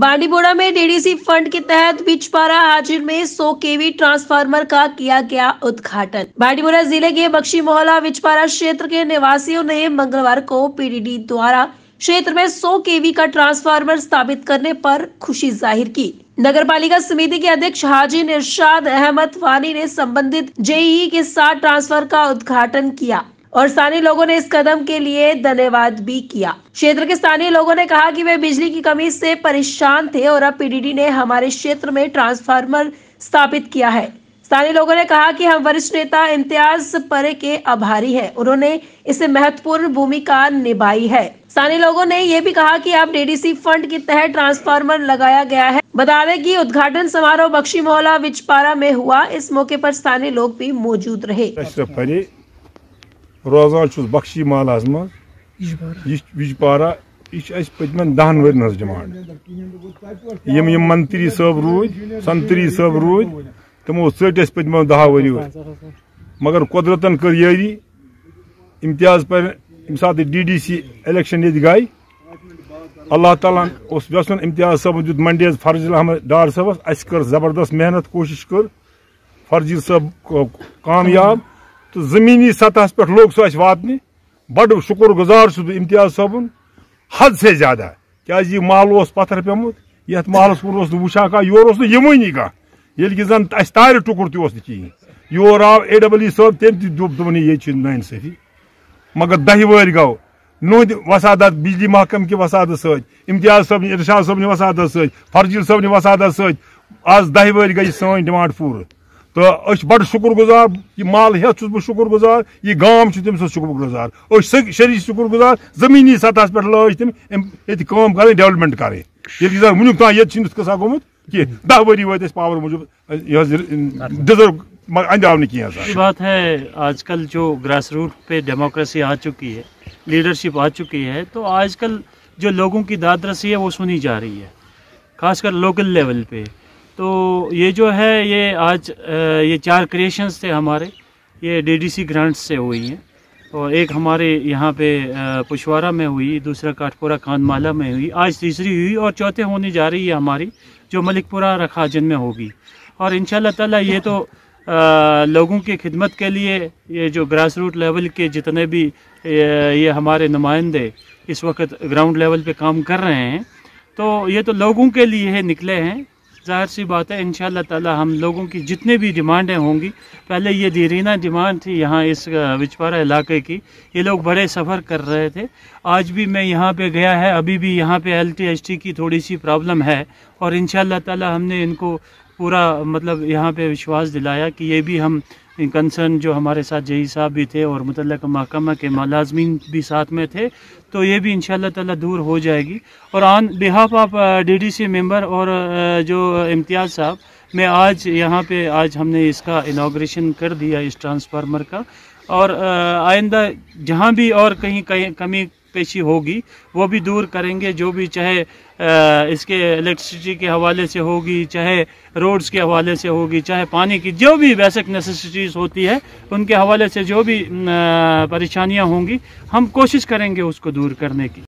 बांडीपोड़ा में DDC fund के तहत बिचपारा हाजिर में 100 केवी ट्रांसफार्मर का किया गया उद्घाटन बांडीपोड़ा जिले के बक्शी मोहला बिचपारा क्षेत्र के निवासियों ने मंगलवार को पीडीडी द्वारा क्षेत्र में 100 केवी का ट्रांसफार्मर स्थापित करने पर खुशी जाहिर की नगर पालिका समिति के अध्यक्ष हाजी निरशाद अहमद वानी ने संबंधित जेई के साथ ट्रांसफर का उद्घाटन किया और स्थानीय लोगों ने इस कदम के लिए धन्यवाद भी किया क्षेत्र के स्थानीय लोगों ने कहा कि वे बिजली की कमी से परेशान थे और अब पीडीडी ने हमारे क्षेत्र में ट्रांसफार्मर स्थापित किया है स्थानीय लोगों ने कहा कि हम वरिष्ठ नेता इम्तियाज परे के आभारी हैं उन्होंने इसे महत्वपूर्ण भूमिका निभाई है स्थानीय लोगों ने यह भी कहा कि अब डीडीसी फंड के तहत ट्रांसफार्मर लगाया गया है बता दें कि उद्घाटन समारोह बख्शी मोहला विचपारा में हुआ इस मौके पर स्थानीय लोग भी मौजूद रहे روزان چھُس بخشی مالاہَس منٛز یہِ وِجپارا یہِ چھِ اَسہِ پٔتمٮ۪ن دَہَن ؤرٮ۪ن ہٕنٛز ڈِمانٛڈ یِم یِم منتری صٲب روٗدۍ سنتری صٲب روٗدۍ تِمو ژٔٹۍ اَسہِ پٔتمو دَہو ؤریو مگر قۄدرتَن کٔر یٲری امتیاز پَرِ ییٚمہِ ساتہٕ ڈی ڈی سی اٮ۪لٮ۪کشَن ییٚتہِ گٔے اللہ تعالیٰ ہَن اوس یژھُن امتیاز صٲبَن دیُت منڈیز فَرضیٖل احمد ڈار صٲبَس اَسہِ کٔر زبردَست محنت کوٗشِش کٔر فَرضیٖل صٲب کامیاب तो ज़मीनी सतह पे लोग सो वातन बड़ शुक्र गुजार इम्तियाज सबन हद से ज़्यादा क्या यह महल पत्थर पेमुत ये महलस कुन वाँ कह योर यवानी कह ये जन अस तार टुकुर तुम कहें योर आव ए डबल ई सब तम तोपन ये नानसफी मगर दह वर गो नूद वसादत बिजली महकम कि वसादत सम्तियाज सब इरशाद सब वसादत सत फरजील सब वसादत सत आज दह वर गई सी डिमांड पूरा तो बड़ शुक्र गुजार यह माल हेत बह शुक्र गुजार यह गाम तम शुक्र गुजार शरी शुक्र गुजार जमीनी सतह पे लाज तम ये काम कर डेवलपमेंट करें ये तक ये दह वरी वत पावर मूजूब यह डिजर्व बात है आजकल जो ग्रास रूट पे डेमोक्रेसी आ चुकी है लीडरशिप आ चुकी है तो आजकल जो लोगों की दादरसी है वो सुनी जा रही है खासकर लोकल लेवल पे तो ये जो है ये आज ये चार क्रिएशंस थे हमारे ये डीडीसी ग्रांट्स से हुई हैं और एक हमारे यहाँ पे पुशवारा में हुई दूसरा काठपुरा खानमाला में हुई आज तीसरी हुई और चौथे होने जा रही है हमारी जो मलिकपुरा रखाजन में होगी और इन ताला ये तो आ, लोगों की खिदमत के लिए ये जो ग्रास रूट लेवल के जितने भी ये, ये हमारे नुमाइंदे इस वक्त ग्राउंड लेवल पे काम कर रहे हैं तो ये तो लोगों के लिए निकले हैं ज़ाहिर सी बात है इन ताला हम लोगों की जितने भी डिमांडें होंगी पहले ये दीरीना डिमांड थी यहाँ इस विचपारा इलाके की ये लोग बड़े सफ़र कर रहे थे आज भी मैं यहाँ पे गया है अभी भी यहाँ पे टी की थोड़ी सी प्रॉब्लम है और इन ताला हमने इनको पूरा मतलब यहाँ पे विश्वास दिलाया कि ये भी हम कंसर्न जो हमारे साथ जई साहब भी थे और मुतल महकमा के मलाजमीन भी साथ में थे तो ये भी इन ताला दूर हो जाएगी और on behalf of D D C member और uh, जो इम्तियाज़ साहब मैं आज यहाँ पे आज हमने इसका इनाग्रेशन कर दिया इस ट्रांसफार्मर का और uh, आइंदा जहाँ भी और कहीं कहीं कमी पेशी होगी वो भी दूर करेंगे जो भी चाहे इसके इलेक्ट्रिसिटी के हवाले से होगी चाहे रोड्स के हवाले से होगी चाहे पानी की जो भी बेसिक नेसेसिटीज़ होती है उनके हवाले से जो भी परेशानियाँ होंगी हम कोशिश करेंगे उसको दूर करने की